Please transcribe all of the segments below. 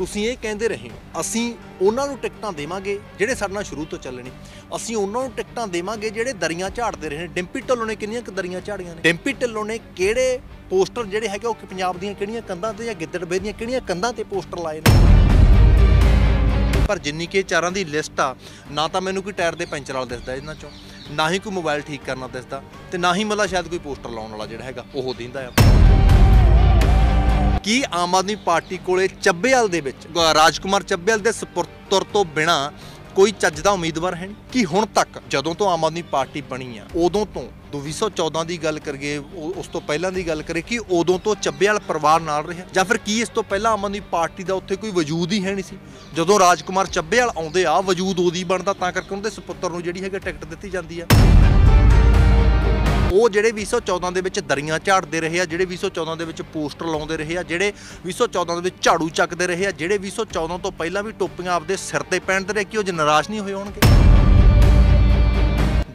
ਤੁਸੀਂ ਇਹ ਕਹਿੰਦੇ ਰਹੇ ਅਸੀਂ ਉਹਨਾਂ ਨੂੰ ਟਿਕਟਾਂ ਦੇਵਾਂਗੇ ਜਿਹੜੇ ਸਾਡੇ ਨਾਲ ਸ਼ੁਰੂ ਤੋਂ ਚੱਲੇ ਨੇ ਅਸੀਂ ਉਹਨਾਂ ਨੂੰ ਟਿਕਟਾਂ ਦੇਵਾਂਗੇ ਜਿਹੜੇ ਦਰੀਆਂ ਝਾੜਦੇ ਰਹੇ ਨੇ ਡਿੰਪੀ ਢੱਲੋਂ ਨੇ ਕਿੰਨੀਆਂ ਕਿ ਦਰੀਆਂ ਝਾੜੀਆਂ ਨੇ ਡਿੰਪੀ ਢੱਲੋਂ ਨੇ ਕਿਹੜੇ ਪੋਸਟਰ ਜਿਹੜੇ ਹੈਗੇ ਉਹ ਪੰਜਾਬ ਦੀਆਂ ਕਿਹੜੀਆਂ ਕੰਧਾਂ ਤੇ ਜਾਂ ਗਿੱਦੜਬੇ ਦੀਆਂ ਕਿਹੜੀਆਂ ਕੰਧਾਂ ਤੇ ਪੋਸਟਰ ਲਾਏ ਨੇ ਪਰ ਜਿੰਨੀ ਕੇ ਚਾਰਾਂ ਦੀ ਲਿਸਟ ਆ ਨਾ ਤਾਂ ਮੈਨੂੰ ਕੋਈ ਟਾਇਰ ਦੇ ਪੈਂਚਰ ਵਾਲਾ ਦਿਸਦਾ ਇਹਨਾਂ ਚੋਂ ਨਾ ਹੀ ਕੋਈ ਮੋਬਾਈਲ ਠੀਕ ਕਰਨਾ ਦਿਸਦਾ ਤੇ ਨਾ ਹੀ ਮੱਲਾ ਸ਼ਾਇਦ ਕੋਈ ਪੋਸਟਰ ਲਾਉਣ ਵਾਲਾ ਜਿਹੜਾ ਹੈਗਾ ਉਹ ਦਿੰਦਾ ਆ ਕੀ ਆਮ ਆਦਮੀ ਪਾਰਟੀ ਕੋਲੇ ਚੱਬੇਵਾਲ ਦੇ ਵਿੱਚ ਰਾਜਕੁਮਾਰ ਚੱਬੇਵਾਲ ਦੇ ਸਪੁੱਤਰ ਤੋਂ ਬਿਨਾ ਕੋਈ ਚੱਜ ਦਾ ਉਮੀਦਵਾਰ ਹੈ ਨਹੀਂ ਕਿ ਹੁਣ ਤੱਕ ਜਦੋਂ ਤੋਂ ਆਮ ਆਦਮੀ ਪਾਰਟੀ ਬਣੀ ਆ ਉਦੋਂ ਤੋਂ 2014 ਦੀ ਗੱਲ ਕਰੀਏ ਉਸ ਤੋਂ ਪਹਿਲਾਂ ਦੀ ਗੱਲ ਕਰੇ ਕਿ ਉਦੋਂ ਤੋਂ ਚੱਬੇਵਾਲ ਪਰਿਵਾਰ ਨਾਲ ਰਿਹਾ ਜਾਂ ਫਿਰ ਕੀ ਇਸ ਤੋਂ ਪਹਿਲਾਂ ਆਮ ਆਦਮੀ ਪਾਰਟੀ ਦਾ ਉੱਥੇ ਕੋਈ ਵਜੂਦ ਹੀ ਹੈ ਨਹੀਂ ਸੀ ਜਦੋਂ ਰਾਜਕੁਮਾਰ ਚੱਬੇਵਾਲ ਆਉਂਦੇ ਆ ਵਜੂਦ ਉਹਦੀ ਬਣਦਾ ਤਾਂ ਕਰਕੇ ਉਹਨਾਂ ਦੇ ਨੂੰ ਜਿਹੜੀ ਹੈਗਾ ਟਿਕਟ ਦਿੱਤੀ ਜਾਂਦੀ ਆ ਉਹ ਜਿਹੜੇ 214 ਦੇ ਵਿੱਚ ਦਰੀਆਂ ਝਾੜਦੇ ਰਹੇ ਆ ਜਿਹੜੇ 214 ਦੇ ਵਿੱਚ ਪੋਸਟਰ ਲਾਉਂਦੇ ਰਹੇ ਆ ਜਿਹੜੇ 214 ਦੇ ਵਿੱਚ ਝਾੜੂ ਚੱਕਦੇ ਰਹੇ ਆ ਜਿਹੜੇ 214 ਤੋਂ ਪਹਿਲਾਂ ਵੀ ਟੋਪੀਆਂ ਆਪਦੇ ਸਿਰ ਤੇ ਪਹਿਨਦੇ ਰਹੇ ਕਿ ਉਹ ਜਨਰਾਸ਼ ਨਿਰਾਸ਼ ਨਹੀਂ ਹੋਏ ਹੋਣਗੇ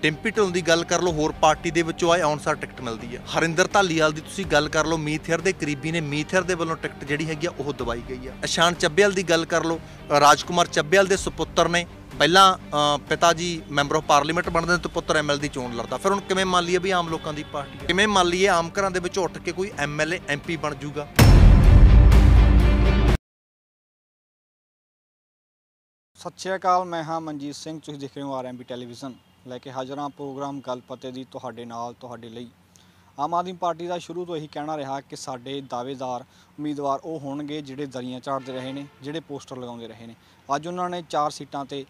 ਡਿੰਪੀ ਢੋਲ ਦੀ ਗੱਲ ਕਰ ਲਓ ਹੋਰ ਪਾਰਟੀ ਦੇ ਵਿੱਚੋਂ ਆਏ ਆਨਸਰ ਟਿਕਟ ਮਿਲਦੀ ਹੈ ਹਰਿੰਦਰ ਧਾਲੀਵਾਲ ਦੀ ਤੁਸੀਂ ਗੱਲ ਕਰ ਲਓ ਮੀਥਰ ਦੇ ਕਰੀਬੀ ਨੇ ਮੀਥਰ ਦੇ ਵੱਲੋਂ ਟਿਕਟ ਜਿਹੜੀ ਹੈਗੀ ਆ ਉਹ ਦਵਾਈ ਗਈ ਆ ਅਸ਼ਾਨ ਚੱਬਿਆਲ ਦੀ ਗੱਲ ਕਰ ਲਓ ਰਾਜਕੁਮਾਰ ਚੱਬਿਆਲ ਦੇ ਸੁਪੁੱਤਰ ਨੇ ਪਹਿਲਾਂ ਪਿਤਾ ਜੀ ਮੈਂਬਰ ਆਫ ਪਾਰਲੀਮੈਂਟ ਬਣਦੇ ਤੇ ਪੁੱਤਰ ਐਮਐਲ ਦੀ ਚੋਣ ਲੜਦਾ ਫਿਰ ਹੁਣ ਕਿਵੇਂ ਮੰਨ ਲਈਏ ਵੀ ਆਮ ਲੋਕਾਂ ਦੀ ਪਾਰਟੀ ਕਿਵੇਂ ਮੰਨ ਲਈਏ ਆਮ ਘਰਾਂ ਦੇ ਵਿੱਚ ਉੱਠ ਕੇ ਕੋਈ ਐਮਐਲਏ ਐਮਪੀ ਬਣ ਜਾਊਗਾ ਸਤਿ ਸ਼੍ਰੀ ਅਕਾਲ ਮੈਂ ਹਾਂ ਮਨਜੀਤ ਸਿੰਘ ਤੁਸੀਂ ਦੇਖ ਰਹੇ ਹੋ ਆਰਐਮਬੀ ਟੈਲੀਵਿਜ਼ਨ ਲੈ ਕੇ ਹਾਜ਼ਰ ਹਾਂ ਪ੍ਰੋਗਰਾਮ ਗੱਲ ਪਤੇ ਦੀ ਤੁਹਾਡੇ ਨਾਲ ਤੁਹਾਡੇ ਲਈ ਆਮ ਆਦਮੀ ਪਾਰਟੀ ਦਾ ਸ਼ੁਰੂ ਤੋਂ ਇਹੀ ਕਹਿਣਾ ਰਿਹਾ ਕਿ ਸਾਡੇ ਦਾਵੇਦਾਰ ਉਮੀਦਵਾਰ ਉਹ ਹੋਣਗੇ ਜਿਹੜੇ ਦਰੀਆਂ ਝਾੜਦੇ ਰਹੇ ਨੇ ਜਿਹੜੇ ਪੋਸਟਰ ਲਗਾਉਂਦੇ ਰਹੇ ਨੇ ਅੱਜ ਉਹਨਾਂ ਨੇ 4 ਸੀਟਾਂ ਤੇ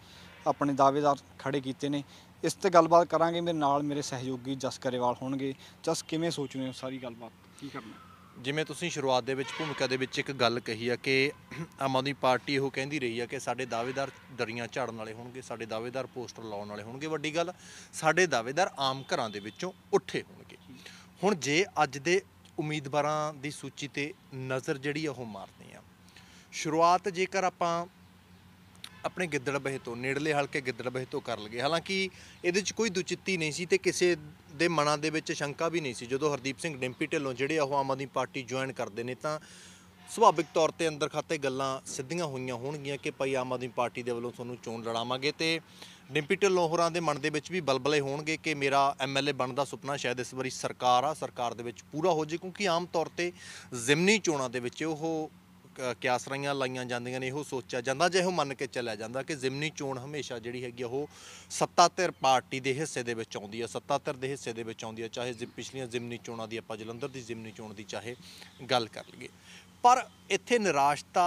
ਆਪਣੇ ਦਾਵੇਦਾਰ ਖੜੇ ਕੀਤੇ ਨੇ ਇਸ ਤੇ ਗੱਲਬਾਤ ਕਰਾਂਗੇ ਮੇਰੇ ਨਾਲ ਮੇਰੇ ਸਹਿਯੋਗੀ ਜਸ ਕਰੇਵਾਲ ਹੋਣਗੇ ਜਸ ਕਿਵੇਂ ਰਹੇ ਹੋ ਸਾਰੀ ਗੱਲਬਾਤ ਕੀ ਕਰਨਾ ਜਿਵੇਂ ਤੁਸੀਂ ਸ਼ੁਰੂਆਤ ਦੇ ਵਿੱਚ ਭੂਮਿਕਾ ਦੇ ਵਿੱਚ ਇੱਕ ਗੱਲ ਕਹੀ ਆ ਕਿ ਆਮ ਆਦਮੀ ਪਾਰਟੀ ਉਹ ਕਹਿੰਦੀ ਰਹੀ ਆ ਕਿ ਸਾਡੇ ਦਾਅਵੇਦਾਰ ਦਰੀਆਂ ਝਾੜਨ ਵਾਲੇ ਹੋਣਗੇ ਸਾਡੇ ਦਾਅਵੇਦਾਰ ਪੋਸਟਰ ਲਾਉਣ ਵਾਲੇ ਹੋਣਗੇ ਵੱਡੀ ਗੱਲ ਸਾਡੇ ਦਾਅਵੇਦਾਰ ਆਮ ਘਰਾਂ ਦੇ ਵਿੱਚੋਂ ਉੱਠੇ ਹੋਣਗੇ ਹੁਣ ਜੇ ਅੱਜ ਦੇ ਉਮੀਦਵਾਰਾਂ ਦੀ ਸੂਚੀ ਤੇ ਨਜ਼ਰ ਜਿਹੜੀ ਆ ਉਹ ਮਾਰਦੇ ਆ ਸ਼ੁਰੂਆਤ ਜੇਕਰ ਆਪਾਂ ਆਪਣੇ ਗਿੱਦੜ ਬਹਿ ਤੋਂ ਨੇੜਲੇ ਹਲਕੇ ਗਿੱਦੜ ਬਹਿ ਤੋਂ ਕਰ ਲਗੇ ਹਾਲਾਂਕਿ ਇਹਦੇ ਵਿੱਚ ਕੋਈ ਦੁਚਿੱਤੀ ਨਹੀਂ ਸੀ ਤੇ ਕਿਸੇ ਦੇ ਮਨਾਂ ਦੇ ਵਿੱਚ ਸ਼ੰਕਾ ਵੀ ਨਹੀਂ ਸੀ ਜਦੋਂ ਹਰਦੀਪ ਸਿੰਘ ਡਿੰਪੀ ਢਿੱਲੋਂ ਜਿਹੜੇ ਉਹ ਆਮ ਆਦਮੀ ਪਾਰਟੀ ਜੁਆਇਨ ਕਰਦੇ ਨੇ ਤਾਂ ਸੁਭਾਵਿਕ ਤੌਰ ਤੇ ਅੰਦਰ ਖਾਤੇ ਗੱਲਾਂ ਸਿੱਧੀਆਂ ਹੋਈਆਂ ਹੋਣਗੀਆਂ ਕਿ ਭਾਈ ਆਮ ਆਦਮੀ ਪਾਰਟੀ ਦੇ ਵੱਲੋਂ ਤੁਹਾਨੂੰ ਚੋਣ ਲੜਾਵਾਂਗੇ ਤੇ ਡਿੰਪੀ ਢਿੱਲੋਂ ਹੋਰਾਂ ਦੇ ਮਨ ਦੇ ਵਿੱਚ ਵੀ ਬਲਬਲੇ ਹੋਣਗੇ ਕਿ ਮੇਰਾ ਐਮਐਲਏ ਬਣਨ ਦਾ ਸੁਪਨਾ ਸ਼ਾਇਦ ਇਸ ਵਾਰੀ ਸਰਕਾਰ ਆ ਸਰਕਾਰ ਦੇ ਵਿੱਚ ਪੂਰਾ ਹੋ ਜੇ ਕਿਉਂਕਿ ਆਮ ਤੌਰ ਤੇ ਜ਼ਿਮਨੀ ਚੋਣਾਂ ਦੇ ਵਿੱਚ ਉਹ ਕਿਆਸਰਾਈਆਂ ਲਾਈਆਂ ਜਾਂਦੀਆਂ ਨੇ ਇਹੋ ਸੋਚਿਆ ਜਾਂਦਾ ਜੇ ਇਹੋ ਮੰਨ ਕੇ ਚੱਲਿਆ ਜਾਂਦਾ ਕਿ ਜ਼ਿਮਨੀ ਚੋਣ ਹਮੇਸ਼ਾ ਜਿਹੜੀ ਹੈਗੀ ਉਹ ਸੱਤਾ ਪਾਰਟੀ ਦੇ ਹਿੱਸੇ ਦੇ ਵਿੱਚ ਆਉਂਦੀ ਹੈ ਸੱਤਾ ਦੇ ਹਿੱਸੇ ਦੇ ਵਿੱਚ ਆਉਂਦੀ ਹੈ ਚਾਹੇ ਪਿਛਲੀਆਂ ਜ਼ਿਮਨੀ ਚੋਣਾਂ ਦੀ ਆਪਾਂ ਜਲੰਧਰ ਦੀ ਜ਼ਿਮਨੀ ਚੋਣ ਦੀ ਚਾਹੇ ਗੱਲ ਕਰ ਲਈਏ ਪਰ ਇੱਥੇ ਨਿਰਾਸ਼ਤਾ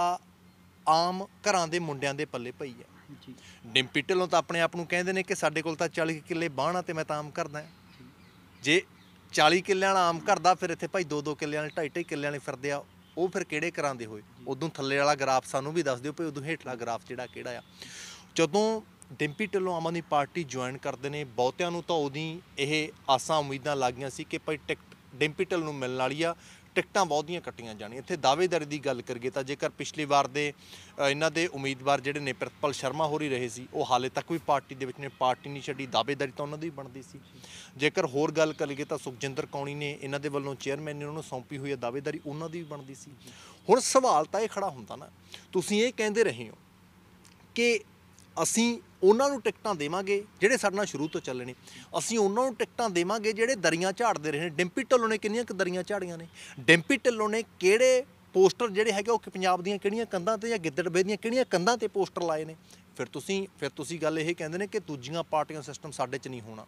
ਆਮ ਘਰਾਂ ਦੇ ਮੁੰਡਿਆਂ ਦੇ ਪੱਲੇ ਪਈ ਹੈ ਡਿੰਪੀ ਢਿੱਲੋਂ ਤਾਂ ਆਪਣੇ ਆਪ ਨੂੰ ਕਹਿੰਦੇ ਨੇ ਕਿ ਸਾਡੇ ਕੋਲ ਤਾਂ 40 ਕਿੱਲੇ ਬਾਹਣਾ ਤੇ ਮੈਂ ਤਾਂ ਆਮ ਕਰਦਾ ਜੇ 40 ਕਿੱਲਿਆਂ ਵਾਲਾ ਆਮ ਕਰਦਾ ਫਿਰ ਇੱਥੇ ਭਾਈ 2-2 ਕਿੱਲਿਆਂ ਵਾਲੇ 2.5 ਕਿੱਲਿਆਂ ਵਾਲੇ ਫਿਰਦੇ ਆ ਉਹ ਫਿਰ ਕਿਹੜੇ ਕਰਾਂਦੇ ਹੋਏ ਉਦੋਂ ਥੱਲੇ ਵਾਲਾ ਗ੍ਰਾਫ ਸਾਨੂੰ ਵੀ ਦੱਸ ਦਿਓ ਭਈ ਉਦੋਂ ਹੇਠਲਾ ਗ੍ਰਾਫ ਜਿਹੜਾ ਕਿਹੜਾ ਆ ਜਦੋਂ ਡਿੰਪੀ ਢਿੱਲੋਂ ਆਮ ਆਦਮੀ ਪਾਰਟੀ ਜੁਆਇਨ ਕਰਦੇ ਨੇ ਬਹੁਤਿਆਂ ਨੂੰ ਤਾਂ ਉਹਦੀ ਇਹ ਆਸਾਂ ਉਮੀਦਾਂ ਲੱਗੀਆਂ ਸੀ ਕਿ ਭਈ ਟਿਕਟ ਡਿੰਪੀ ਢਿੱਲੋਂ ਨੂੰ ਮਿਲਣ ਵਾਲੀ ਆ ਟਿਕਟਾਂ ਬਹੁਤੀਆਂ ਕੱਟੀਆਂ ਜਾਣੀ ਇੱਥੇ ਦਾਅਵੇਦਾਰੀ ਦੀ ਗੱਲ ਕਰੀਏ ਤਾਂ ਜੇਕਰ ਪਿਛਲੀ ਵਾਰ ਦੇ ਇਹਨਾਂ ਦੇ ਉਮੀਦਵਾਰ ਜਿਹੜੇ ਨੇ ਪ੍ਰਤਪਾਲ ਸ਼ਰਮਾ ਹੋਰੀ ਰਹੇ ਸੀ ਉਹ ਹਾਲੇ ਤੱਕ ਵੀ ਪਾਰਟੀ ਦੇ ਵਿੱਚ ਨੇ ਪਾਰਟੀ ਨਹੀਂ ਛੱਡੀ ਦਾਅਵੇਦਾਰੀ ਤਾਂ ਉਹਨਾਂ ਦੀ ਬਣਦੀ ਸੀ ਜੇਕਰ ਹੋਰ ਗੱਲ ਕਰੀਏ ਤਾਂ ਸੁਖਜਿੰਦਰ ਕੌਣੀ ਨੇ ਇਹਨਾਂ ਦੇ ਵੱਲੋਂ ਚੇਅਰਮੈਨ ਨੇ ਉਹਨਾਂ ਨੂੰ ਸੌਂਪੀ ਹੋਈ ਹੈ ਦਾਅਵੇਦਾਰੀ ਉਹਨਾਂ ਦੀ ਵੀ ਬਣਦੀ ਸੀ ਹੁਣ ਸਵਾਲ ਤਾਂ ਇਹ ਖੜਾ ਹੁੰਦਾ ਨਾ ਤੁਸੀਂ ਇਹ ਕਹਿੰਦੇ ਰਹੇ ਹੋ ਕਿ ਅਸੀਂ ਉਹਨਾਂ ਨੂੰ ਟਿਕਟਾਂ ਦੇਵਾਂਗੇ ਜਿਹੜੇ ਸਾਡੇ ਨਾਲ ਸ਼ੁਰੂ ਤੋਂ ਚੱਲੇ ਨੇ ਅਸੀਂ ਉਹਨਾਂ ਨੂੰ ਟਿਕਟਾਂ ਦੇਵਾਂਗੇ ਜਿਹੜੇ ਦਰੀਆਂ ਝਾੜਦੇ ਰਹੇ ਨੇ ਡਿੰਪੀ ਢੱਲੋਂ ਨੇ ਕਿੰਨੀਆਂ ਕਿ ਦਰੀਆਂ ਝਾੜੀਆਂ ਨੇ ਡਿੰਪੀ ਢੱਲੋਂ ਨੇ ਕਿਹੜੇ ਪੋਸਟਰ ਜਿਹੜੇ ਹੈਗੇ ਉਹ ਪੰਜਾਬ ਦੀਆਂ ਕਿਹੜੀਆਂ ਕੰਧਾਂ ਤੇ ਜਾਂ ਗਿੱਦੜਬੇ ਦੀਆਂ ਕਿਹੜੀਆਂ ਕੰਧਾਂ ਤੇ ਪੋਸਟਰ ਲਾਏ ਨੇ ਫਿਰ ਤੁਸੀਂ ਫਿਰ ਤੁਸੀਂ ਗੱਲ ਇਹ ਕਹਿੰਦੇ ਨੇ ਕਿ ਦੂਜੀਆਂ ਪਾਰਟੀਆਂ ਸਿਸਟਮ ਸਾਡੇ 'ਚ ਨਹੀਂ ਹੋਣਾ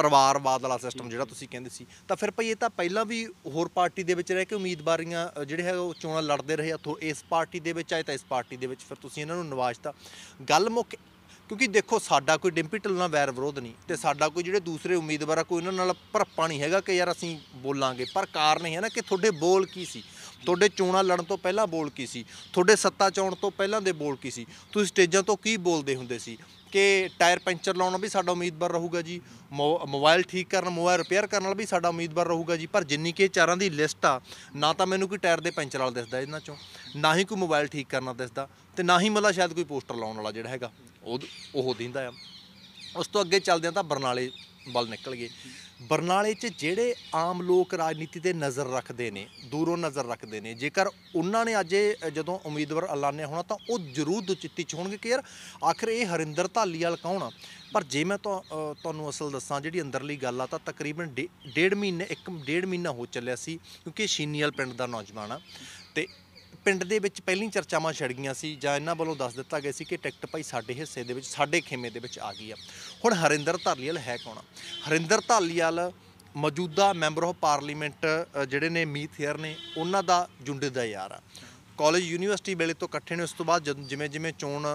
ਪਰਿਵਾਰਵਾਦ ਵਾਲਾ ਸਿਸਟਮ ਜਿਹੜਾ ਤੁਸੀਂ ਕਹਿੰਦੇ ਸੀ ਤਾਂ ਫਿਰ ਭਈ ਇਹ ਤਾਂ ਪਹਿਲਾਂ ਵੀ ਹੋਰ ਪਾਰਟੀ ਦੇ ਵਿੱਚ ਰਹਿ ਕੇ ਉਮੀਦਵਾਰੀਆਂ ਜਿਹੜੇ ਹੈ ਉਹ ਚੋਣਾਂ ਲੜਦੇ ਰਹੇ ਅਥੋ ਇਸ ਪਾਰਟੀ ਦੇ ਵਿੱਚ ਆਏ ਤਾਂ ਇਸ ਪਾਰਟੀ ਦੇ ਵਿੱਚ ਫਿਰ ਤੁਸੀਂ ਇਹਨਾਂ ਨੂੰ ਨਿਵਾਜਤਾ ਗੱਲ ਮੁੱਕ ਕਿਉਂਕਿ ਦੇਖੋ ਸਾਡਾ ਕੋਈ ਡਿੰਪੀ ਢਿੱਲ ਨਾਲ ਵੈਰ ਵਿਰੋਧ ਨਹੀਂ ਤੇ ਸਾਡਾ ਕੋਈ ਜਿਹੜੇ ਦੂਸਰੇ ਉਮੀਦਵਾਰਾਂ ਕੋਈ ਇਹਨਾਂ ਨਾਲ ਭਰਪਾ ਨਹੀਂ ਹੈਗਾ ਕਿ ਯਾਰ ਅਸੀਂ ਬੋਲਾਂਗੇ ਪਰ ਕਾਰਨ ਇਹ ਹੈ ਨਾ ਕਿ ਤੁਹਾਡੇ ਬੋਲ ਕੀ ਸੀ ਤੁਹਾਡੇ ਚੋਣਾਂ ਲੜਨ ਤੋਂ ਪਹਿਲਾਂ ਬੋਲ ਕੀ ਸੀ ਤੁਹਾਡੇ ਸੱਤਾ ਚੋਣ ਤੋਂ ਪਹਿਲਾਂ ਦੇ ਬੋਲ ਕੀ ਸੀ ਤੁਸੀਂ ਸਟੇਜਾਂ ਤੋਂ ਕੀ ਬੋਲਦੇ ਹੁੰਦੇ ਸੀ ਕਿ ਟਾਇਰ ਪੈਂਚਰ ਲਾਉਣਾ ਵੀ ਸਾਡਾ ਉਮੀਦਵਾਰ ਰਹੂਗਾ ਜੀ ਮੋਬਾਈਲ ਠੀਕ ਕਰਨ ਮੋਬਾਈਲ ਰਿਪੇਅਰ ਕਰਨ ਵਾਲਾ ਵੀ ਸਾਡਾ ਉਮੀਦਵਾਰ ਰਹੂਗਾ ਜੀ ਪਰ ਜਿੰਨੀ ਕਿ ਚਾਰਾਂ ਦੀ ਲਿਸਟ ਆ ਨਾ ਤਾਂ ਮੈਨੂੰ ਕੋਈ ਟਾਇਰ ਦੇ ਪੈਂਚਰ ਵਾਲਾ ਦਿਸਦਾ ਇਹਨਾਂ ਚੋਂ ਨਾ ਹੀ ਕੋਈ ਮੋਬਾਈਲ ਠੀਕ ਕਰਨਾ ਦਿਸਦਾ ਤੇ ਨਾ ਹੀ ਮਤਲਬ ਸ਼ਾਇਦ ਕੋਈ ਪੋਸਟਰ ਲਾਉਣ ਵਾਲਾ ਜਿਹੜਾ ਹੈਗਾ ਉਹ ਉਹ ਦਿੰਦਾ ਆ ਉਸ ਤੋਂ ਅੱਗੇ ਚੱਲਦੇ ਆ ਤਾਂ ਬਰਨਾਲੇ ਵੱਲ ਨਿਕਲ ਗਏ ਬਰਨਾਲੇ 'ਚ ਜਿਹੜੇ ਆਮ ਲੋਕ ਰਾਜਨੀਤੀ ਤੇ ਨਜ਼ਰ ਰੱਖਦੇ ਨੇ ਦੂਰੋਂ ਨਜ਼ਰ ਰੱਖਦੇ ਨੇ ਜੇਕਰ ਉਹਨਾਂ ਨੇ ਅੱਜ ਜਦੋਂ ਉਮੀਦਵਾਰ ਐਲਾਨੇ ਹੋਣਾ ਤਾਂ ਉਹ ਜ਼ਰੂਰ ਦੁਚਿੱਤੀ 'ਚ ਹੋਣਗੇ ਕਿ ਯਾਰ ਆਖਰ ਇਹ ਹਰਿੰਦਰ ਧਾਲੀਵਾਲ ਕੌਣ ਆ ਪਰ ਜੇ ਮੈਂ ਤੁਹਾਨੂੰ ਅਸਲ ਦੱਸਾਂ ਜਿਹੜੀ ਅੰਦਰਲੀ ਗੱਲ ਆ ਤਾਂ ਤਕਰੀਬਨ ਡੇਢ ਮਹੀਨੇ ਇੱਕ ਡੇਢ ਮਹੀਨਾ ਹੋ ਚੱਲਿਆ ਸੀ ਕਿਉਂਕਿ ਸ਼ੀਨੀਅਲ ਪਿੰਡ ਦਾ ਨੌਜਵਾਨ ਆ ਤੇ ਪਿੰਡ ਦੇ ਵਿੱਚ ਪਹਿਲੀ ਚਰਚਾਵਾਂ ਛੜ ਗਈਆਂ ਸੀ ਜਾਂ ਇਹਨਾਂ ਵੱਲੋਂ ਦੱਸ ਦਿੱਤਾ ਗਿਆ ਸੀ ਕਿ ਟਿਕਟ ਭਾਈ ਸਾਡੇ ਹਿੱਸੇ ਦੇ ਵਿੱਚ ਸਾਡੇ ਖੇਮੇ ਦੇ ਵਿੱਚ ਆ ਗਈ ਆ ਹੁਣ ਹਰਿੰਦਰ ਧਾਲੀਵਾਲ ਹੈ ਕੌਣ ਹਰਿੰਦਰ ਧਾਲੀਵਾਲ ਮੌਜੂਦਾ ਮੈਂਬਰ ਆਫ ਪਾਰਲੀਮੈਂਟ ਜਿਹੜੇ ਨੇ ਮੀਤ ਹੇਅਰ ਨੇ ਉਹਨਾਂ ਦਾ ਜੁੰਡੇ ਦਾ ਯਾਰ ਆ ਕਾਲਜ ਯੂਨੀਵਰਸਿਟੀ ਵੇਲੇ ਤੋਂ ਇਕੱਠੇ ਨੇ ਉਸ ਤੋਂ ਬਾਅਦ ਜਿਵੇਂ ਜਿਵੇਂ ਚੋਣ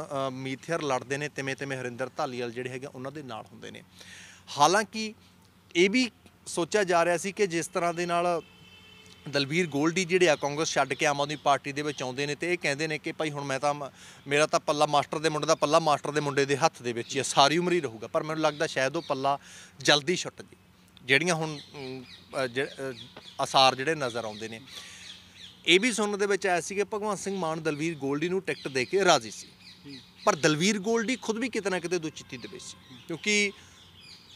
ਹੇਅਰ ਲੜਦੇ ਨੇ ਤਿਵੇਂ ਤਿਵੇਂ ਹਰਿੰਦਰ ਧਾਲੀਵਾਲ ਜਿਹੜੇ ਹੈਗੇ ਉਹਨਾਂ ਦੇ ਨਾਲ ਹੁੰਦੇ ਨੇ ਹਾਲਾਂਕਿ ਇਹ ਵੀ ਸੋਚਿਆ ਜਾ ਰਿਹਾ ਸੀ ਕਿ ਜਿਸ ਤਰ੍ਹਾਂ ਦੇ ਨਾਲ ਦਲਵੀਰ ਗੋਲਡੀ ਜਿਹੜੇ ਆ ਕਾਂਗਰਸ ਛੱਡ ਕੇ ਆਮ ਆਦਮੀ ਪਾਰਟੀ ਦੇ ਵਿੱਚ ਆਉਂਦੇ ਨੇ ਤੇ ਇਹ ਕਹਿੰਦੇ ਨੇ ਕਿ ਭਾਈ ਹੁਣ ਮੈਂ ਤਾਂ ਮੇਰਾ ਤਾਂ ਪੱਲਾ ਮਾਸਟਰ ਦੇ ਮੁੰਡੇ ਦਾ ਪੱਲਾ ਮਾਸਟਰ ਦੇ ਮੁੰਡੇ ਦੇ ਹੱਥ ਦੇ ਵਿੱਚ ਹੀ ਸਾਰੀ ਉਮਰ ਹੀ ਰਹੂਗਾ ਪਰ ਮੈਨੂੰ ਲੱਗਦਾ ਸ਼ਾਇਦ ਉਹ ਪੱਲਾ ਜਲਦੀ ਛੁੱਟ ਜੇ ਜਿਹੜੀਆਂ ਹੁਣ ਅਸਾਰ ਜਿਹੜੇ ਨਜ਼ਰ ਆਉਂਦੇ ਨੇ ਇਹ ਵੀ ਸੁਣਨ ਦੇ ਵਿੱਚ ਆਇਆ ਸੀ ਕਿ ਭਗਵੰਤ ਸਿੰਘ ਮਾਨ ਦਲਵੀਰ ਗੋਲਡੀ ਨੂੰ ਟਿਕਟ ਦੇ ਕੇ ਰਾਜ਼ੀ ਸੀ ਪਰ ਦਲਵੀਰ ਗੋਲਡੀ ਖੁਦ ਵੀ ਕਿਤੇ ਨਾ ਕਿਤੇ ਦੁਚਿੱਤੀ ਦੇ ਵਿੱਚ ਸੀ ਕਿਉਂਕਿ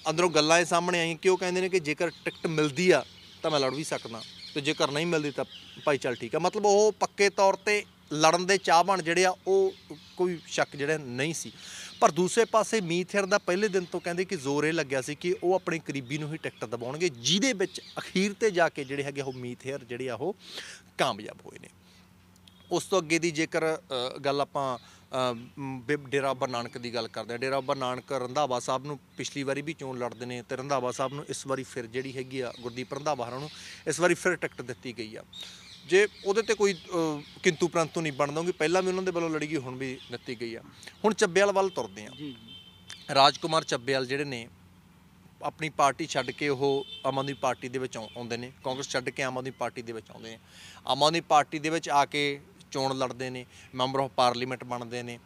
ਅੰਦਰੋਂ ਗੱਲਾਂ ਇਹ ਸਾਹਮਣੇ ਆਈਆਂ ਕਿ ਉਹ ਕਹਿੰਦੇ ਨੇ ਕਿ ਜੇਕਰ ਟਿਕਟ ਮਿਲਦੀ ਆ ਤਾਂ ਮੈਂ ਲੜ ਵੀ ਸਕਦਾ ਤੇ ਜੇਕਰ ਨਹੀਂ ਮਿਲਦੀ ਤਾਂ ਭਾਈ ਚੱਲ ਠੀਕ ਹੈ ਮਤਲਬ ਉਹ ਪੱਕੇ ਤੌਰ ਤੇ ਲੜਨ ਦੇ ਚਾਹਵਾਨ ਜਿਹੜੇ ਆ ਉਹ ਕੋਈ ਸ਼ੱਕ ਜਿਹੜਾ ਨਹੀਂ ਸੀ ਪਰ ਦੂਸਰੇ ਪਾਸੇ ਮੀਥੇਰ ਦਾ ਪਹਿਲੇ ਦਿਨ ਤੋਂ ਕਹਿੰਦੇ ਕਿ ਜ਼ੋਰੇ ਲੱਗਿਆ ਸੀ ਕਿ ਉਹ ਆਪਣੇ ਕਰੀਬੀ ਨੂੰ ਹੀ ਟਿਕਟ ਦਬਾਉਣਗੇ ਜਿਹਦੇ ਵਿੱਚ ਅਖੀਰ ਤੇ ਜਾ ਕੇ ਜਿਹੜੇ ਹੈਗੇ ਉਹ ਮੀਥੇਰ ਜਿਹੜੇ ਆ ਉਹ ਕਾਮਯਾਬ ਹੋਏ ਨੇ ਉਸ ਤੋਂ ਅੱਗੇ ਦੀ ਜੇਕਰ ਗੱਲ ਆਪਾਂ ਡੇਰਾ ਬਾਬਾ ਨਾਨਕ ਦੀ ਗੱਲ ਕਰਦੇ ਆ ਡੇਰਾ ਬਾਬਾ ਨਾਨਕ ਰੰਧਾਵਾ ਸਾਹਿਬ ਨੂੰ ਪਿਛਲੀ ਵਾਰੀ ਵੀ ਚੋਣ ਲੜਦੇ ਨੇ ਤੇ ਰੰਧਾਵਾ ਸਾਹਿਬ ਨੂੰ ਇਸ ਵਾਰੀ ਫਿਰ ਜਿਹੜੀ ਹੈਗੀ ਆ ਗੁਰਦੀਪ ਰੰਧਾਵਾ ਹਰਾਂ ਨੂੰ ਇਸ ਵਾਰੀ ਫਿਰ ਟਿਕਟ ਦਿੱਤੀ ਗਈ ਆ ਜੇ ਉਹਦੇ ਤੇ ਕੋਈ ਕਿੰਤੂ ਪ੍ਰੰਤੂ ਨਹੀਂ ਬਣਦਾ ਕਿ ਪਹਿਲਾਂ ਵੀ ਉਹਨਾਂ ਦੇ ਵੱਲੋਂ ਲੜੀ ਗਈ ਹੁਣ ਵੀ ਦਿੱਤੀ ਗਈ ਆ ਹੁਣ ਚੱਬੇਵਾਲ ਵੱਲ ਤੁਰਦੇ ਆ ਰਾਜਕੁਮਾਰ ਚੱਬੇਵਾਲ ਜਿਹੜੇ ਨੇ ਆਪਣੀ ਪਾਰਟੀ ਛੱਡ ਕੇ ਉਹ ਆਮ ਆਦਮੀ ਪਾਰਟੀ ਦੇ ਵਿੱਚ ਆਉਂਦੇ ਨੇ ਕਾਂਗਰਸ ਛੱਡ ਕੇ ਆਮ ਆਦਮੀ ਪਾਰਟੀ ਦੇ ਵਿੱਚ ਆਉਂਦੇ ਆ ਆਮ ਆਦਮੀ ਪਾਰਟੀ ਦੇ ਵਿੱਚ ਆ ਕੇ ਚੋਣ ਲੜਦੇ ਨੇ ਮੈਂਬਰ ਆਫ ਪਾਰਲੀਮੈਂਟ ਬਣਦੇ ਨੇ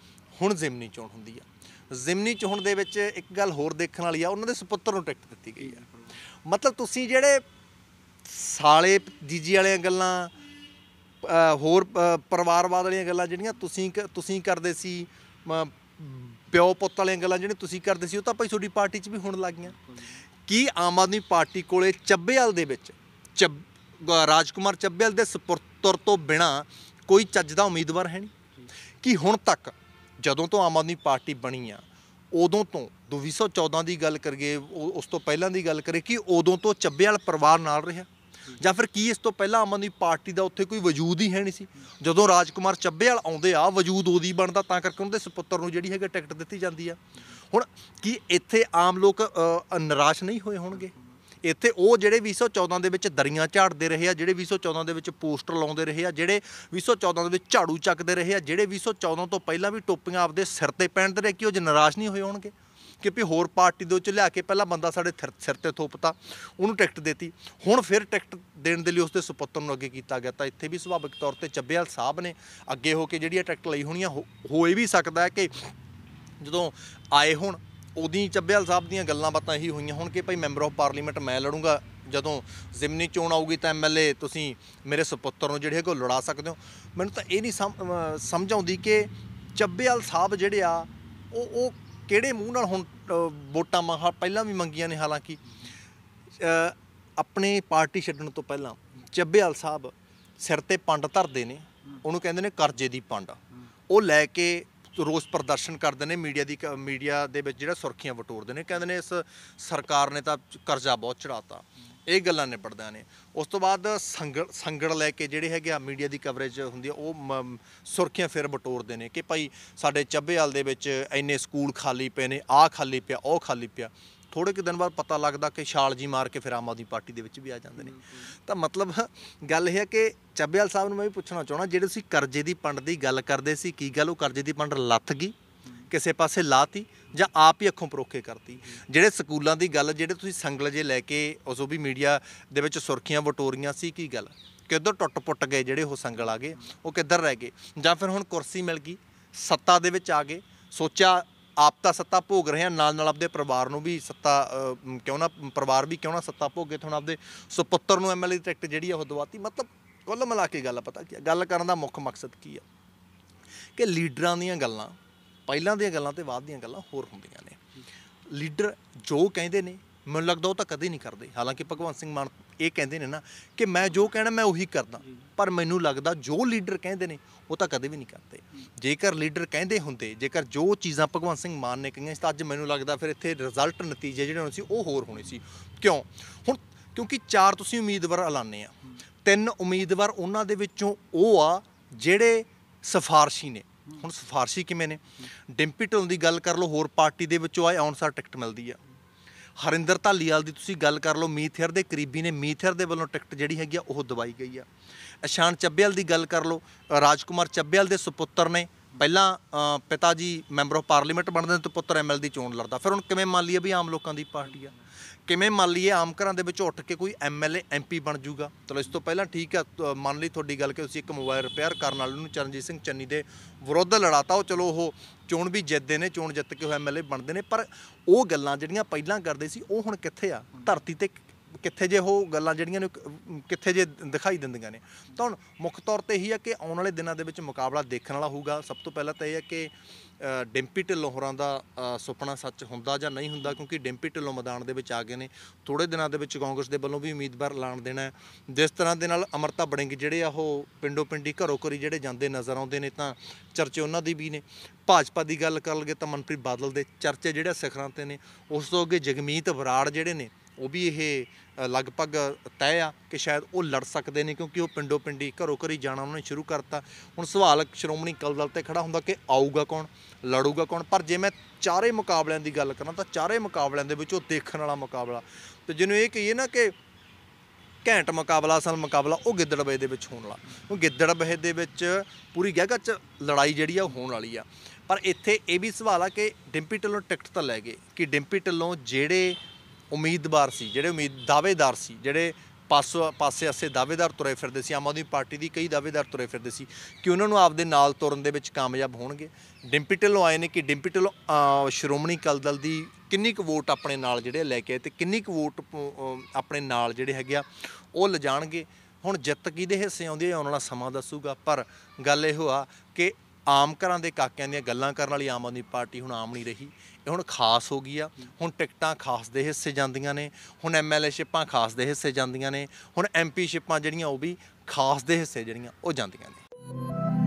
ਹੁਣ ਜ਼ਿਮਨੀ ਚੋਣ ਹੁੰਦੀ ਆ ਜ਼ਿਮਨੀ ਚੋਣ ਦੇ ਵਿੱਚ ਇੱਕ ਗੱਲ ਹੋਰ ਦੇਖਣ ਵਾਲੀ ਆ ਉਹਨਾਂ ਦੇ ਸੁਪੁੱਤਰ ਨੂੰ ਟਿਕਟ ਦਿੱਤੀ ਗਈ ਆ ਮਤਲਬ ਤੁਸੀਂ ਜਿਹੜੇ ਸਾਲੇ ਜੀਜੀ ਵਾਲੀਆਂ ਗੱਲਾਂ ਹੋਰ ਪਰਿਵਾਰਵਾਦ ਵਾਲੀਆਂ ਗੱਲਾਂ ਜਿਹੜੀਆਂ ਤੁਸੀਂ ਤੁਸੀਂ ਕਰਦੇ ਸੀ ਪਿਓ ਪੁੱਤ ਵਾਲੀਆਂ ਗੱਲਾਂ ਜਿਹੜੀਆਂ ਤੁਸੀਂ ਕਰਦੇ ਸੀ ਉਹ ਤਾਂ ਭਾਈ ਤੁਹਾਡੀ ਪਾਰਟੀ 'ਚ ਵੀ ਹੁਣ ਲੱਗੀਆਂ ਕੀ ਆਮ ਆਦਮੀ ਪਾਰਟੀ ਕੋਲੇ ਚੱਬੇਵਾਲ ਦੇ ਵਿੱਚ ਰਾਜਕੁਮਾਰ ਚੱਬੇਵਾਲ ਦੇ ਸਪੁੱਤਰ ਤੋਂ ਬਿਨਾ ਕੋਈ ਚੱਜ ਦਾ ਉਮੀਦਵਾਰ ਹੈ ਨਹੀਂ ਕਿ ਹੁਣ ਤੱਕ ਜਦੋਂ ਤੋਂ ਆਮ ਆਦਮੀ ਪਾਰਟੀ ਬਣੀ ਆ ਉਦੋਂ ਤੋਂ 214 ਦੀ ਗੱਲ ਕਰਗੇ ਉਸ ਤੋਂ ਪਹਿਲਾਂ ਦੀ ਗੱਲ ਕਰੇ ਕਿ ਉਦੋਂ ਤੋਂ ਚੱਬੇ ਵਾਲ ਪਰਿਵਾਰ ਨਾਲ ਰਿਹਾ ਜਾਂ ਫਿਰ ਕੀ ਇਸ ਤੋਂ ਪਹਿਲਾਂ ਆਮ ਆਦਮੀ ਪਾਰਟੀ ਦਾ ਉੱਥੇ ਕੋਈ ਵਜੂਦ ਹੀ ਹੈ ਨਹੀਂ ਸੀ ਜਦੋਂ ਰਾਜਕੁਮਾਰ ਚੱਬੇਵਾਲ ਆਉਂਦੇ ਆ ਵਜੂਦ ਉਹਦੀ ਬਣਦਾ ਤਾਂ ਕਰਕੇ ਉਹਦੇ ਸੁਪੁੱਤਰ ਨੂੰ ਜਿਹੜੀ ਹੈਗਾ ਟਿਕਟ ਦਿੱਤੀ ਜਾਂਦੀ ਆ ਹੁਣ ਕੀ ਇੱਥੇ ਆਮ ਲੋਕ ਨਿਰਾਸ਼ ਨਹੀਂ ਹੋਏ ਹੋਣਗੇ ਇੱਥੇ ਉਹ ਜਿਹੜੇ 2014 ਦੇ ਵਿੱਚ ਦਰੀਆਂ ਝਾੜਦੇ ਰਹੇ ਆ ਜਿਹੜੇ 2014 ਦੇ ਵਿੱਚ ਪੋਸਟਰ ਲਾਉਂਦੇ ਰਹੇ ਆ ਜਿਹੜੇ 2014 ਦੇ ਵਿੱਚ ਝਾੜੂ ਚੱਕਦੇ ਰਹੇ ਆ ਜਿਹੜੇ 2014 ਤੋਂ ਪਹਿਲਾਂ ਵੀ ਟੋਪੀਆਂ ਆਪਦੇ ਸਿਰ ਤੇ ਪਹਿਨਦੇ ਰਹੇ ਕਿ ਉਹ ਨਾਰਾਜ਼ ਨਹੀਂ ਹੋਏ ਹੋਣਗੇ ਕਿ ਵੀ ਹੋਰ ਪਾਰਟੀ ਦੇ ਵਿੱਚ ਲਿਆ ਕੇ ਪਹਿਲਾਂ ਬੰਦਾ ਸਾਡੇ ਸਿਰ ਤੇ ਥੋਪਤਾ ਉਹਨੂੰ ਟਿਕਟ ਦੇਤੀ ਹੁਣ ਫਿਰ ਟਿਕਟ ਦੇਣ ਦੇ ਲਈ ਉਸਦੇ ਸੁਪੁੱਤਰ ਨੂੰ ਅੱਗੇ ਕੀਤਾ ਗਿਆ ਤਾਂ ਇੱਥੇ ਵੀ ਸੁਭਾਵਿਕ ਤੌਰ ਤੇ ਚੱਬੇਵਾਲ ਸਾਹਿਬ ਨੇ ਅੱਗੇ ਹੋ ਕੇ ਜਿਹੜੀ ਟਿਕਟ ਲਈ ਹੋਣੀ ਆ ਹੋਏ ਵੀ ਸਕਦਾ ਹੈ ਕਿ ਜਦੋਂ ਆਏ ਹੁਣ ਉਦੋਂ ਚੱਬਿਆਲ ਸਾਹਿਬ ਦੀਆਂ ਗੱਲਾਂ ਬਾਤਾਂ ਇਹੀ ਹੋਈਆਂ ਹੁਣ ਕਿ ਭਾਈ ਮੈਂਬਰ ਆਫ ਪਾਰਲੀਮੈਂਟ ਮੈਂ ਲੜੂੰਗਾ ਜਦੋਂ ਜ਼ਿਮਨੀ ਚੋਣ ਆਊਗੀ ਤਾਂ ਐਮਐਲਏ ਤੁਸੀਂ ਮੇਰੇ ਸੁਪੁੱਤਰ ਨੂੰ ਜਿਹੜੇ ਕੋ ਲੜਾ ਸਕਦੇ ਹੋ ਮੈਨੂੰ ਤਾਂ ਇਹ ਨਹੀਂ ਸਮਝ ਆਉਂਦੀ ਕਿ ਚੱਬੇਵਾਲ ਸਾਹਿਬ ਜਿਹੜੇ ਆ ਉਹ ਉਹ ਕਿਹੜੇ ਮੂੰਹ ਨਾਲ ਹੁਣ ਵੋਟਾਂ ਮਹਾ ਪਹਿਲਾਂ ਵੀ ਮੰਗੀਆਂ ਨੇ ਹਾਲਾਂਕਿ ਆਪਣੇ ਪਾਰਟੀ ਛੱਡਣ ਤੋਂ ਪਹਿਲਾਂ ਚੱਬੇਵਾਲ ਸਾਹਿਬ ਸਿਰ ਤੇ ਪੰਡ ਧਰਦੇ ਨੇ ਉਹਨੂੰ ਕਹਿੰਦੇ ਨੇ ਕਰਜ਼ੇ ਦੀ ਪੰਡ ਉਹ ਲੈ ਕੇ ਰੋਸ ਪ੍ਰਦਰਸ਼ਨ ਕਰਦੇ ਨੇ ਮੀਡੀਆ ਦੀ ਮੀਡੀਆ ਦੇ ਵਿੱਚ ਜਿਹੜਾ ਸੁਰਖੀਆਂ ਵਟੋਰਦੇ ਨੇ ਕਹਿੰਦੇ ਨੇ ਇਸ ਸਰਕਾਰ ਨੇ ਤਾਂ ਕਰਜ਼ਾ ਬਹੁਤ ਚੜਾਤਾ ਇਹ ਗੱਲਾਂ ਨਿਬੜਦੀਆਂ ਨੇ ਉਸ ਤੋਂ ਬਾਅਦ ਸੰਗੜ ਸੰਗੜ ਲੈ ਕੇ ਜਿਹੜੇ ਹੈਗੇ ਆ ਮੀਡੀਆ ਦੀ ਕਵਰੇਜ ਹੁੰਦੀ ਆ ਉਹ ਸੁਰਖੀਆਂ ਫਿਰ ਵਟੋਰਦੇ ਨੇ ਕਿ ਭਾਈ ਸਾਡੇ ਚੱਬੇਵਾਲ ਦੇ ਵਿੱਚ ਇੰਨੇ ਸਕੂਲ ਖਾਲੀ ਪਏ ਨੇ ਆਹ ਖਾਲੀ ਪਿਆ ਉਹ ਖਾਲੀ ਪਿਆ ਥੋੜੇ ਕਿ ਦਿਨ ਬਾਅਦ ਪਤਾ ਲੱਗਦਾ ਕਿ ਛਾਲ ਜੀ ਮਾਰ ਕੇ ਫਿਰ ਆਮ ਆਦਮੀ ਪਾਰਟੀ ਦੇ ਵਿੱਚ ਵੀ ਆ ਜਾਂਦੇ ਨੇ ਤਾਂ ਮਤਲਬ ਗੱਲ ਇਹ ਹੈ ਕਿ ਚੱਬੇਵਾਲ ਸਾਹਿਬ ਨੂੰ ਮੈਂ ਵੀ ਪੁੱਛਣਾ ਚਾਹਣਾ ਜਿਹੜੇ ਤੁਸੀਂ ਕਰਜ਼ੇ ਦੀ ਪੰਡ ਦੀ ਗੱਲ ਕਰਦੇ ਸੀ ਕੀ ਗੱਲ ਉਹ ਕਰਜ਼ੇ ਦੀ ਪੰਡ ਲੱਥ ਗਈ ਕਿਸੇ ਪਾਸੇ ਲਾਤੀ ਜਾਂ ਆਪ ਹੀ ਅੱਖੋਂ ਪਰੋਖੇ ਕਰਤੀ ਜਿਹੜੇ ਸਕੂਲਾਂ ਦੀ ਗੱਲ ਜਿਹੜੇ ਤੁਸੀਂ ਸੰਗਲ ਜੇ ਲੈ ਕੇ ਉਸੋ ਵੀ ਮੀਡੀਆ ਦੇ ਵਿੱਚ ਸੁਰਖੀਆਂ ਵਟੋਰੀਆਂ ਸੀ ਕੀ ਗੱਲ ਕਿੱਧਰ ਟੁੱਟ ਪੁੱਟ ਗਏ ਜਿਹੜੇ ਉਹ ਸੰਗਲ ਆ ਗਏ ਉਹ ਕਿੱਧਰ ਰਹਿ ਗਏ ਜਾਂ ਫਿਰ ਹੁਣ ਕੁਰਸੀ ਮਿਲ ਗਈ ਸੱਤਾ ਦੇ ਵਿੱਚ ਆ ਗਏ ਸੋਚਿਆ ਆਪ ਤਾਂ ਸੱਤਾ ਭੋਗ ਰਹੇ ਆ ਨਾਲ ਨਾਲ ਆਪਦੇ ਪਰਿਵਾਰ ਨੂੰ ਵੀ ਸੱਤਾ ਕਿਉਂ ਨਾ ਪਰਿਵਾਰ ਵੀ ਕਿਉਂ ਨਾ ਸੱਤਾ ਭੋਗੇ ਤੁਹਾਨੂੰ ਆਪਦੇ ਸੁਪੁੱਤਰ ਨੂੰ ਐਮਐਲਏ ਦੀ ਟਿਕਟ ਜਿਹੜੀ ਆ ਉਹ ਦਵਾਤੀ ਮਤਲਬ ਕੁੱਲ ਮਿਲਾ ਕੇ ਗੱਲ ਪਤਾ ਕੀ ਗੱਲ ਕਰਨ ਦਾ ਮੁੱਖ ਮਕਸਦ ਕੀ ਆ ਕਿ ਲੀਡਰਾਂ ਦੀਆਂ ਗੱਲਾਂ ਪਹਿਲਾਂ ਦੀਆਂ ਗੱਲਾਂ ਤੇ ਬਾਅਦ ਦੀਆਂ ਗੱਲਾਂ ਹੋਰ ਹੁੰਦੀਆਂ ਨੇ ਲੀਡਰ ਜੋ ਕਹਿੰਦੇ ਨੇ ਮੈਨੂੰ ਲੱਗਦਾ ਉਹ ਤਾਂ ਕਦੇ ਨਹੀਂ ਕਰਦੇ ਹਾਲਾਂਕਿ ਭਗਵੰਤ ਸਿੰਘ ਮਾਨ ਇਹ ਕਹਿੰਦੇ ਨੇ ਨਾ ਕਿ ਮੈਂ ਜੋ ਕਹਿਣਾ ਮੈਂ ਉਹੀ ਕਰਦਾ ਪਰ ਮੈਨੂੰ ਲੱਗਦਾ ਜੋ ਲੀਡਰ ਕਹਿੰਦੇ ਨੇ ਉਹ ਤਾਂ ਕਦੇ ਵੀ ਨਹੀਂ ਕਰਦੇ ਜੇਕਰ ਲੀਡਰ ਕਹਿੰਦੇ ਹੁੰਦੇ ਜੇਕਰ ਜੋ ਚੀਜ਼ਾਂ ਭਗਵੰਤ ਸਿੰਘ ਮਾਨ ਨੇ ਕਹੀਆਂ ਤਾਂ ਅੱਜ ਮੈਨੂੰ ਲੱਗਦਾ ਫਿਰ ਇੱਥੇ ਰਿਜ਼ਲਟ ਨਤੀਜੇ ਜਿਹੜੇ ਹੋਣੇ ਸੀ ਉਹ ਹੋਰ ਹੋਣੇ ਸੀ ਕਿਉਂ ਹੁਣ ਕਿਉਂਕਿ ਚਾਰ ਤੁਸੀਂ ਉਮੀਦਵਾਰ ਐਲਾਨੇ ਆ ਤਿੰਨ ਉਮੀਦਵਾਰ ਉਹਨਾਂ ਦੇ ਵਿੱਚੋਂ ਉਹ ਆ ਜਿਹੜੇ ਸਫਾਰਸ਼ੀ ਨੇ ਹੁਣ ਸਫਾਰਸ਼ੀ ਕਿਵੇਂ ਨੇ ਡਿੰਪੀ ਢੋਲ ਦੀ ਗੱਲ ਕਰ ਲਓ ਹੋਰ ਪਾਰਟੀ ਦੇ ਵਿੱਚੋਂ ਆਏ ਆਨਸਰ ਟਿਕਟ ਮਿਲਦੀ ਆ ਹਰਿੰਦਰ ਧਾਲੀਵਾਲ ਦੀ ਤੁਸੀਂ ਗੱਲ ਕਰ ਲਓ ਮੀਥੇਰ ਦੇ ਕਰੀਬੀ ਨੇ ਮੀਥੇਰ ਦੇ ਵੱਲੋਂ ਟਿਕਟ ਜਿਹੜੀ ਹੈਗੀ ਆ ਉਹ ਦਵਾਈ ਗਈ ਆ ਅਸ਼ਾਨ ਚੱਬਿਆਲ ਦੀ ਗੱਲ ਕਰ ਲਓ ਰਾਜਕੁਮਾਰ ਚੱਬਿਆਲ ਦੇ ਸੁਪੁੱਤਰ ਨੇ ਪਹਿਲਾਂ ਪਿਤਾ ਜੀ ਮੈਂਬਰ ਆਫ ਪਾਰਲੀਮੈਂਟ ਬਣਦੇ ਨੇ ਤੇ ਪੁੱਤਰ ਐਮਐਲ ਦੀ ਚੋਣ ਲੜਦਾ ਫਿਰ ਹੁਣ ਕਿਵੇਂ ਮੰਨ ਲਈਏ ਵੀ ਆਮ ਲੋਕਾਂ ਦੀ ਪਾਰਟੀ ਆ ਕਿਵੇਂ ਮੰਨ ਲਈਏ ਆਮ ਘਰਾਂ ਦੇ ਵਿੱਚ ਉੱਠ ਕੇ ਕੋਈ ਐਮਐਲਏ ਐਮਪੀ ਬਣ ਜਾਊਗਾ ਚਲੋ ਇਸ ਤੋਂ ਪਹਿਲਾਂ ਠੀਕ ਆ ਮੰਨ ਲਈ ਤੁਹਾਡੀ ਗੱਲ ਕਿ ਤੁਸੀਂ ਇੱਕ ਮੋਬਾਈਲ ਰਿਪੇਅਰ ਕਰਨ ਵਾਲੇ ਨੂੰ ਚਰਨਜੀਤ ਸਿੰਘ ਚੰਨੀ ਦੇ ਵਿਰੁੱਧ ਲੜਾਤਾ ਉਹ ਚਲੋ ਉਹ ਚੋਣ ਵੀ ਜਿੱਤਦੇ ਨੇ ਚੋਣ ਜਿੱਤ ਕੇ ਉਹ ਐਮਐਲਏ ਬਣਦੇ ਨੇ ਪਰ ਉਹ ਗੱਲਾਂ ਜਿਹੜੀਆਂ ਪਹਿਲਾਂ ਕਰਦੇ ਸੀ ਉਹ ਹੁਣ ਕਿੱਥੇ ਆ ਧਰਤੀ ਤੇ ਕਿੱਥੇ ਜੇ ਉਹ ਗੱਲਾਂ ਜਿਹੜੀਆਂ ਨੇ ਕਿੱਥੇ ਜੇ ਦਿਖਾਈ ਦਿੰਦੀਆਂ ਨੇ ਤਾਂ ਹੁਣ ਮੁੱਖ ਤੌਰ ਤੇ ਇਹੀ ਹੈ ਕਿ ਆਉਣ ਵਾਲੇ ਦਿਨਾਂ ਦੇ ਵਿੱਚ ਮੁਕਾਬਲਾ ਦੇਖਣ ਵਾਲਾ ਹੋਊਗਾ ਸਭ ਤੋਂ ਪਹਿਲਾਂ ਤਾਂ ਇਹ ਹੈ ਕਿ ਡਿੰਪੀ ਢਿੱਲੋਂ ਹੋਰਾਂ ਦਾ ਸੁਪਨਾ ਸੱਚ ਹੁੰਦਾ ਜਾਂ ਨਹੀਂ ਹੁੰਦਾ ਕਿਉਂਕਿ ਡਿੰਪੀ ਢਿੱਲੋਂ ਮੈਦਾਨ ਦੇ ਵਿੱਚ ਆ ਗਏ ਨੇ ਥੋੜੇ ਦਿਨਾਂ ਦੇ ਵਿੱਚ ਕਾਂਗਰਸ ਦੇ ਵੱਲੋਂ ਵੀ ਉਮੀਦਵਾਰ ਲਾਣ ਦੇਣਾ ਜਿਸ ਤਰ੍ਹਾਂ ਦੇ ਨਾਲ ਅਮਰਤਾ ਬੜਿੰਗ ਜਿਹੜੇ ਆ ਉਹ ਪਿੰਡੋ ਪਿੰਡੀ ਘਰੋ ਘਰੀ ਜਿਹੜੇ ਜਾਂਦੇ ਨਜ਼ਰ ਆਉਂਦੇ ਨੇ ਤਾਂ ਚਰਚੇ ਉਹਨਾਂ ਦੀ ਵੀ ਨੇ ਭਾਜਪਾ ਦੀ ਗੱਲ ਕਰ ਲਗੇ ਤਾਂ ਮਨਪ੍ਰੀਤ ਬਾਦਲ ਦੇ ਚਰਚੇ ਜਿਹੜੇ ਸਿਖਰਾਂ ਤੇ ਨੇ ਉਸ ਤੋਂ ਅੱਗੇ ਜਗਮੀਤ ਬਰਾੜ ਜਿਹੜੇ ਨੇ ਉਹ ਵੀ ਇਹ ਲਗਭਗ ਤੈਅ ਆ ਕਿ ਸ਼ਾਇਦ ਉਹ ਲੜ ਸਕਦੇ ਨੇ ਕਿਉਂਕਿ ਉਹ ਪਿੰਡੋ ਪਿੰਡੀ ਘਰੋ ਘਰੀ ਜਾਣਾ ਉਹਨਾਂ ਨੇ ਸ਼ੁਰੂ ਕਰਤਾ ਹੁਣ ਸਵਾਲ ਸ਼੍ਰੋਮਣੀ ਕਲਦਲ ਦਲ ਤੇ ਖੜਾ ਹੁੰਦਾ ਕਿ ਆਊਗਾ ਕੌਣ ਲੜੂਗਾ ਕੌਣ ਪਰ ਜੇ ਮੈਂ ਚਾਰੇ ਮੁਕਾਬਲਿਆਂ ਦੀ ਗੱਲ ਕਰਾਂ ਤਾਂ ਚਾਰੇ ਮੁਕਾਬਲਿਆਂ ਦੇ ਵਿੱਚ ਉਹ ਦੇਖਣ ਵਾਲਾ ਮੁਕਾਬਲਾ ਤੇ ਜਿਹਨੂੰ ਇਹ ਕਹੀਏ ਨਾ ਕਿ ਘੈਂਟ ਮੁਕਾਬਲਾ ਅਸਲ ਮੁਕਾਬਲਾ ਉਹ ਗਿੱਦੜਬੇ ਦੇ ਵਿੱਚ ਹੋਣ ਵਾਲਾ ਉਹ ਗਿੱਦੜਬੇ ਦੇ ਵਿੱਚ ਪੂਰੀ ਗਹਿਗਾ ਚ ਲੜਾਈ ਜਿਹੜੀ ਆ ਹੋਣ ਵਾਲੀ ਆ ਪਰ ਇੱਥੇ ਇਹ ਵੀ ਸਵਾਲ ਆ ਕਿ ਡਿੰਪੀ ਟੱਲੋਂ ਟਿਕਟ ਤਾਂ ਲੈ ਗਏ ਕਿ ਡਿੰਪੀ ਟੱਲੋਂ ਜਿਹੜੇ ਉਮੀਦਵਾਰ ਸੀ ਜਿਹੜੇ ਉਮੀਦ ਦਾਅਵੇਦਾਰ ਸੀ ਜਿਹੜੇ ਪਾਸੋ ਪਾਸੇ ਅਸੇ ਦਾਅਵੇਦਾਰ ਤੁਰੇ ਫਿਰਦੇ ਸੀ ਆਮ ਆਦਮੀ ਪਾਰਟੀ ਦੀ ਕਈ ਦਾਅਵੇਦਾਰ ਤੁਰੇ ਫਿਰਦੇ ਸੀ ਕਿ ਉਹਨਾਂ ਨੂੰ ਆਪਦੇ ਨਾਲ ਤੁਰਨ ਦੇ ਵਿੱਚ ਕਾਮਯਾਬ ਹੋਣਗੇ ਡਿੰਪੀ ਢਿੱਲੋਂ ਆਏ ਨੇ ਕਿ ਡਿੰਪੀ ਢਿੱਲੋਂ ਸ਼੍ਰੋਮਣੀ ਕਲਦਲ ਦਲ ਦੀ ਕਿੰਨੀ ਕੁ ਵੋਟ ਆਪਣੇ ਨਾਲ ਜਿਹੜੇ ਲੈ ਕੇ ਆਏ ਤੇ ਕਿੰਨੀ ਕੁ ਵੋਟ ਆਪਣੇ ਨਾਲ ਜਿਹੜੇ ਹੈਗੇ ਆ ਉਹ ਲਿਜਾਣਗੇ ਹੁਣ ਜਿੱਤ ਕਿਹਦੇ ਹਿੱਸੇ ਆਉਂਦੀ ਹੈ ਆਉਣ ਵਾਲਾ ਸਮਾਂ ਦੱਸੂਗਾ ਪਰ ਗੱਲ ਇਹ ਹੋਆ ਕਿ ਆਮ ਘਰਾਂ ਦੇ ਕਾਕਿਆਂ ਦੀਆਂ ਗੱਲਾਂ ਕਰਨ ਵਾਲੀ ਆਮ ਆਦਮੀ ਪਾਰਟੀ ਹੁਣ ਆਮ ਨਹੀਂ ਰਹੀ ਇਹ ਹੁਣ ਖਾਸ ਹੋ ਗਈ ਆ ਹੁਣ ਟਿਕਟਾਂ ਖਾਸ ਦੇ ਹਿੱਸੇ ਜਾਂਦੀਆਂ ਨੇ ਹੁਣ ਐਮਐਲਏ ਸ਼ਿਪਾਂ ਖਾਸ ਦੇ ਹਿੱਸੇ ਜਾਂਦੀਆਂ ਨੇ ਹੁਣ ਐਮਪੀ ਸ਼ਿਪਾਂ ਜਿਹੜੀਆਂ ਉਹ ਵੀ ਖਾਸ ਦੇ ਹਿੱਸੇ ਜਿਹੜੀਆਂ ਉਹ ਜਾਂਦੀਆਂ ਨੇ